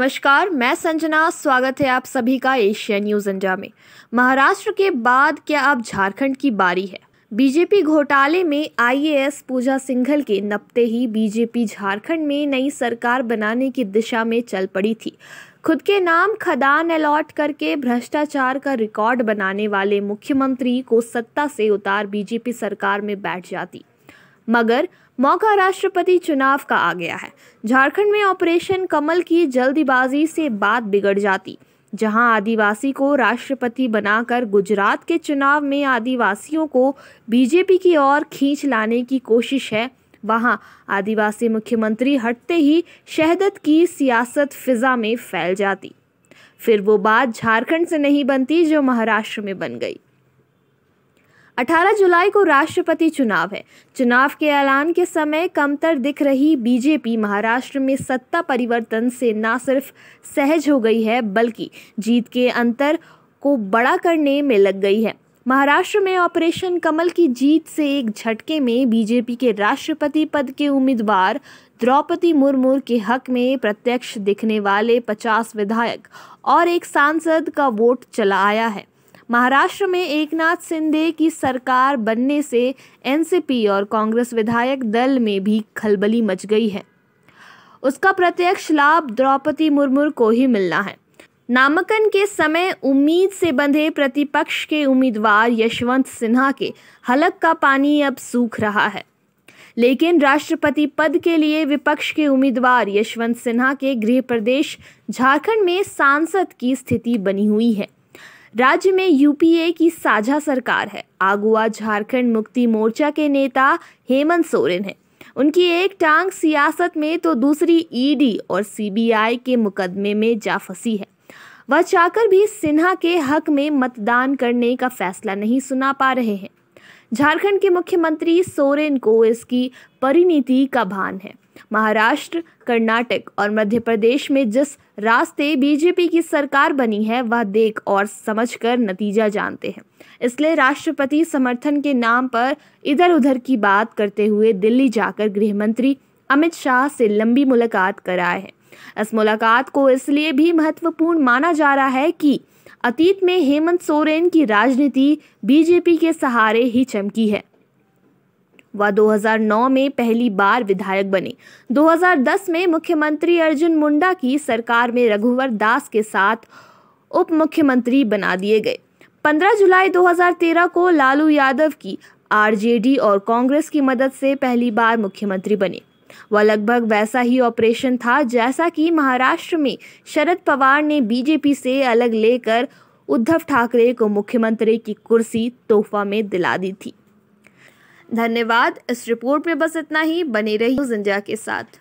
नमस्कार मैं संजना स्वागत है आप सभी का एशिया न्यूज इंडिया में महाराष्ट्र के बाद क्या अब झारखंड की बारी है बीजेपी घोटाले में आईएएस पूजा सिंघल के नपते ही बीजेपी झारखंड में नई सरकार बनाने की दिशा में चल पड़ी थी खुद के नाम खदान अलॉट करके भ्रष्टाचार का रिकॉर्ड बनाने वाले मुख्यमंत्री को सत्ता से उतार बीजेपी सरकार में बैठ जाती मगर मौका राष्ट्रपति चुनाव का आ गया है झारखंड में ऑपरेशन कमल की जल्दबाजी से बात बिगड़ जाती जहां आदिवासी को राष्ट्रपति बनाकर गुजरात के चुनाव में आदिवासियों को बीजेपी की ओर खींच लाने की कोशिश है वहां आदिवासी मुख्यमंत्री हटते ही शहदत की सियासत फिजा में फैल जाती फिर वो बात झारखंड से नहीं बनती जो महाराष्ट्र में बन गई 18 जुलाई को राष्ट्रपति चुनाव है चुनाव के ऐलान के समय कमतर दिख रही बीजेपी महाराष्ट्र में सत्ता परिवर्तन से ना सिर्फ सहज हो गई है बल्कि जीत के अंतर को बड़ा करने में लग गई है महाराष्ट्र में ऑपरेशन कमल की जीत से एक झटके में बीजेपी के राष्ट्रपति पद के उम्मीदवार द्रौपदी मुर्मू के हक में प्रत्यक्ष दिखने वाले 50 विधायक और एक सांसद का वोट चला आया है महाराष्ट्र में एकनाथ शिंदे की सरकार बनने से एनसीपी और कांग्रेस विधायक दल में भी खलबली मच गई है उसका प्रत्यक्ष लाभ द्रौपदी मुर्मू को ही मिलना है नामांकन के समय उम्मीद से बंधे प्रतिपक्ष के उम्मीदवार यशवंत सिन्हा के हलक का पानी अब सूख रहा है लेकिन राष्ट्रपति पद के लिए विपक्ष के उम्मीदवार यशवंत सिन्हा के गृह प्रदेश झारखंड में सांसद की स्थिति बनी हुई है राज्य में यूपीए की साझा सरकार है आगुआ झारखंड मुक्ति मोर्चा के नेता हेमंत सोरेन है उनकी एक टांग सियासत में तो दूसरी ईडी और सीबीआई के मुकदमे में जा फंसी है वह चाकर भी सिन्हा के हक में मतदान करने का फैसला नहीं सुना पा रहे हैं झारखंड के मुख्यमंत्री सोरेन को इसकी परिणीति का भान है महाराष्ट्र कर्नाटक और मध्य प्रदेश में जिस रास्ते बीजेपी की सरकार बनी है वह देख और समझकर नतीजा जानते हैं इसलिए राष्ट्रपति समर्थन के नाम पर इधर उधर की बात करते हुए दिल्ली जाकर गृह मंत्री अमित शाह से लंबी मुलाकात कराए हैं इस मुलाकात को इसलिए भी महत्वपूर्ण माना जा रहा है कि अतीत में हेमंत सोरेन की राजनीति बीजेपी के सहारे ही चमकी है वह 2009 में पहली बार विधायक बने 2010 में मुख्यमंत्री अर्जुन मुंडा की सरकार में रघुवर दास के साथ उप मुख्यमंत्री बना दिए गए 15 जुलाई 2013 को लालू यादव की आरजेडी और कांग्रेस की मदद से पहली बार मुख्यमंत्री बने वह लगभग वैसा ही ऑपरेशन था जैसा कि महाराष्ट्र में शरद पवार ने बीजेपी से अलग लेकर उद्धव ठाकरे को मुख्यमंत्री की कुर्सी तोहफा में दिला दी थी धन्यवाद इस रिपोर्ट में बस इतना ही बने रही जिंजा के साथ